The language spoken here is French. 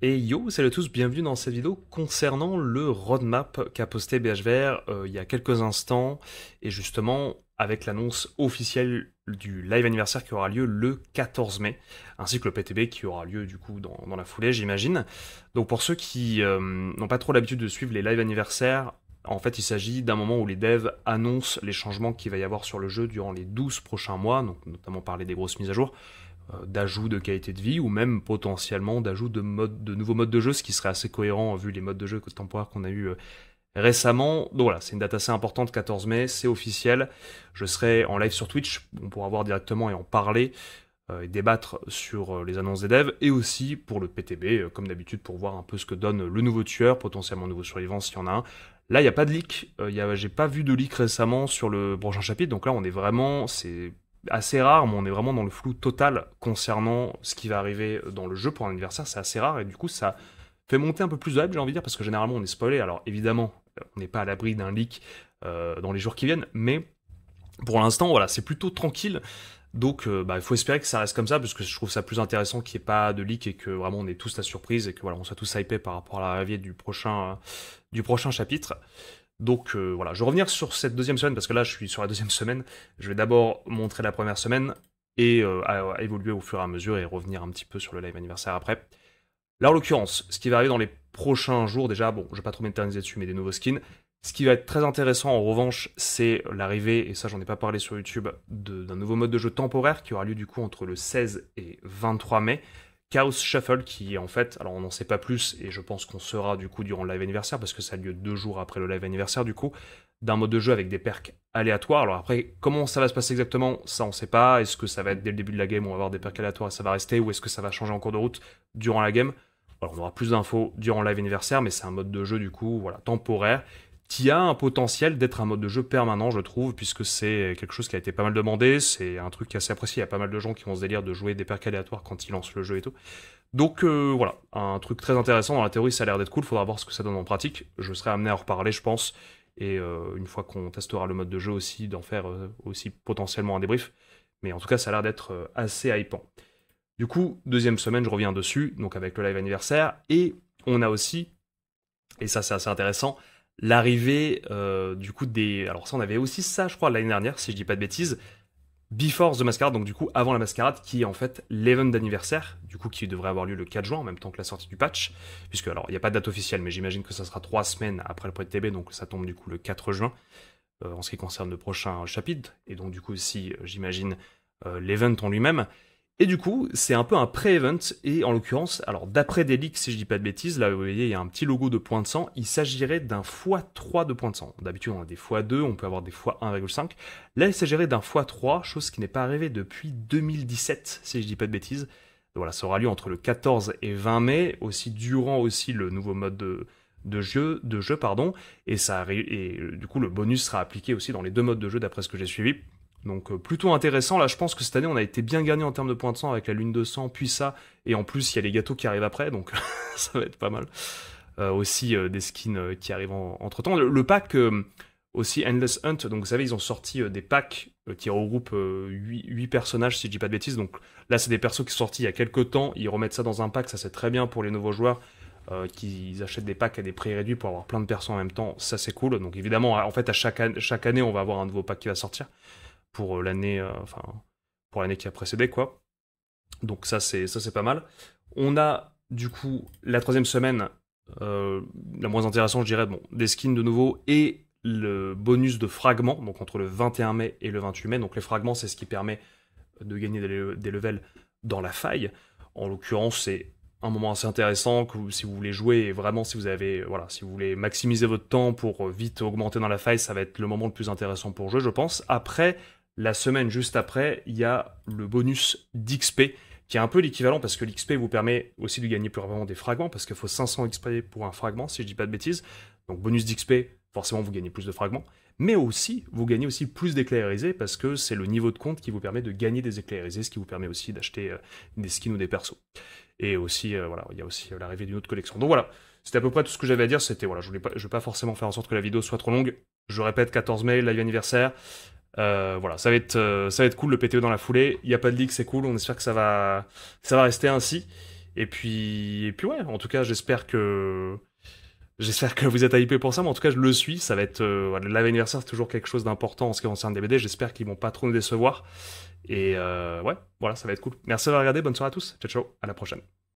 Et yo, salut à tous, bienvenue dans cette vidéo concernant le roadmap qu'a posté BHVR euh, il y a quelques instants, et justement avec l'annonce officielle du live anniversaire qui aura lieu le 14 mai, ainsi que le PTB qui aura lieu du coup dans, la foulée, j'imagine. Donc pour ceux qui euh, n'ont pas trop l'habitude de suivre les live anniversaires, en fait, il s'agit d'un moment où les devs annoncent les changements qu'il va y avoir sur le jeu durant les 12 prochains mois, donc notamment parler des grosses mises à jour, euh, d'ajout de qualité de vie ou même potentiellement d'ajout de, mode, de nouveaux modes de jeu, ce qui serait assez cohérent vu les modes de jeu temporaires qu'on a eu euh, récemment. Donc voilà, c'est une date assez importante, 14 mai, c'est officiel. Je serai en live sur Twitch, on pourra voir directement et en parler euh, et débattre sur les annonces des devs et aussi pour le PTB, comme d'habitude, pour voir un peu ce que donne le nouveau tueur, potentiellement nouveau survivant s'il y en a un. Là, il n'y a pas de leak, j'ai pas vu de leak récemment sur le prochain chapitre, donc là on est vraiment, c'est assez rare, mais on est vraiment dans le flou total concernant ce qui va arriver dans le jeu pour un anniversaire. C'est assez rare et du coup, ça fait monter un peu plus de hype, j'ai envie de dire, parce que généralement, on est spoilé. Alors évidemment, on n'est pas à l'abri d'un leak euh, dans les jours qui viennent, mais pour l'instant, voilà, c'est plutôt tranquille. Donc, euh, bah, il faut espérer que ça reste comme ça, parce que je trouve ça plus intéressant qu'il n'y ait pas de leak et que vraiment on ait tous la surprise et que voilà, on soit tous hypés par rapport à l'arrivée du prochain, du prochain chapitre. Donc euh, voilà, je vais revenir sur cette deuxième semaine, parce que là je suis sur la deuxième semaine. Je vais d'abord montrer la première semaine et euh, évoluer au fur et à mesure et revenir un petit peu sur le live anniversaire après. Là en l'occurrence, ce qui va arriver dans les prochains jours, déjà, bon, je vais pas trop m'éterniser dessus, mais des nouveaux skins. Ce qui va être très intéressant en revanche, c'est l'arrivée, et ça j'en ai pas parlé sur YouTube, d'un nouveau mode de jeu temporaire qui aura lieu du coup entre le 16 et 23 mai. Chaos Shuffle, qui est en fait, alors on n'en sait pas plus, et je pense qu'on sera du coup durant le live anniversaire, parce que ça a lieu deux jours après le live anniversaire du coup, d'un mode de jeu avec des perks aléatoires. Alors après, comment ça va se passer exactement, ça on sait pas. Est-ce que ça va être dès le début de la game, on va avoir des perks aléatoires et ça va rester, ou est-ce que ça va changer en cours de route durant la game alors on aura plus d'infos durant le live anniversaire, mais c'est un mode de jeu du coup, voilà, temporaire, qui a un potentiel d'être un mode de jeu permanent, je trouve, puisque c'est quelque chose qui a été pas mal demandé, c'est un truc qui est assez apprécié, il y a pas mal de gens qui ont ce délire de jouer des percs aléatoires quand ils lancent le jeu et tout. Donc euh, voilà, un truc très intéressant, dans la théorie ça a l'air d'être cool, faudra voir ce que ça donne en pratique, je serai amené à en reparler je pense, et euh, une fois qu'on testera le mode de jeu aussi, d'en faire euh, aussi potentiellement un débrief, mais en tout cas ça a l'air d'être assez hypant. Du coup, deuxième semaine, je reviens dessus, donc avec le live anniversaire, et on a aussi, et ça c'est assez intéressant, l'arrivée euh, du coup des. Alors ça, on avait aussi ça, je crois, l'année dernière, si je dis pas de bêtises. Before the Mascarade, donc du coup avant la mascarade, qui est en fait l'event d'anniversaire, du coup qui devrait avoir lieu le 4 juin en même temps que la sortie du patch, puisque alors il n'y a pas de date officielle, mais j'imagine que ça sera trois semaines après le pré de TB, donc ça tombe du coup le 4 juin euh, en ce qui concerne le prochain chapitre, et donc du coup aussi euh, j'imagine l'event en lui-même. Et du coup, c'est un peu un pré-event, et en l'occurrence, alors d'après des leaks, si je dis pas de bêtises, là vous voyez, il y a un petit logo de point de sang, il s'agirait d'un x3 de point de sang. D'habitude, on a des x2, on peut avoir des x1,5. Là, il s'agirait d'un x3, chose qui n'est pas arrivée depuis 2017, si je dis pas de bêtises. voilà, ça aura lieu entre le 14 et 20 mai, aussi durant aussi le nouveau mode de, jeu, de jeu pardon, et, ça, et euh, du coup, le bonus sera appliqué aussi dans les deux modes de jeu, d'après ce que j'ai suivi. Donc euh, plutôt intéressant. Là, je pense que cette année, on a été bien gagné en termes de points de sang avec la lune de sang, puis ça. Et en plus, il y a les gâteaux qui arrivent après, donc ça va être pas mal. Euh, aussi euh, des skins qui arrivent entre temps. Le, pack aussi Endless Hunt, donc vous savez, ils ont sorti des packs qui regroupent 8, personnages, si je dis pas de bêtises. Donc là, c'est des persos qui sont sortis il y a quelques temps. Ils remettent ça dans un pack, ça c'est très bien pour les nouveaux joueurs. qu'ils achètent des packs à des prix réduits pour avoir plein de persos en même temps, ça c'est cool. Donc évidemment, en fait, à chaque année, on va avoir un nouveau pack qui va sortir pour euh, l'année euh, enfin pour l'année qui a précédé quoi. Donc ça c'est ça c'est pas mal. On a du coup la troisième semaine euh, la moins intéressante je dirais bon des skins de nouveau et le bonus de fragments donc entre le 21 mai et le 28 mai. Donc les fragments c'est ce qui permet de gagner des, levels dans la faille. En l'occurrence c'est un moment assez intéressant que si vous voulez jouer vraiment si vous avez voilà si vous voulez maximiser votre temps pour vite augmenter dans la faille ça va être le moment le plus intéressant pour jouer je pense après la semaine juste après, il y a le bonus d'XP qui est un peu l'équivalent parce que l'XP vous permet aussi de gagner plus rapidement des fragments parce qu'il faut 500 XP pour un fragment si je dis pas de bêtises. Donc bonus d'XP, forcément vous gagnez plus de fragments, mais aussi vous gagnez aussi plus d'éclairisés parce que c'est le niveau de compte qui vous permet de gagner des éclairisés, ce qui vous permet aussi d'acheter euh, des skins ou des persos. Et aussi euh, voilà, il y a aussi euh, l'arrivée d'une autre collection. Donc voilà, c'était à peu près tout ce que j'avais à dire. C'était voilà, je voulais vais pas forcément faire en sorte que la vidéo soit trop longue. Je répète, 14 mai, live anniversaire. Euh, voilà, ça va, être, euh, ça va être cool le PTO dans la foulée. Il n'y a pas de leak, c'est cool. On espère que ça va, ça va rester ainsi. Et puis, et puis ouais, en tout cas, j'espère que. J'espère que vous êtes hypé pour ça, mais en tout cas, je le suis. Ça va être euh, l'anniversaire, c'est toujours quelque chose d'important en ce qui concerne les BD. J'espère qu'ils vont pas trop nous décevoir. Et ouais, voilà, ça va être cool. Merci d'avoir regardé. Bonne soirée à tous. Ciao, ciao. À la prochaine.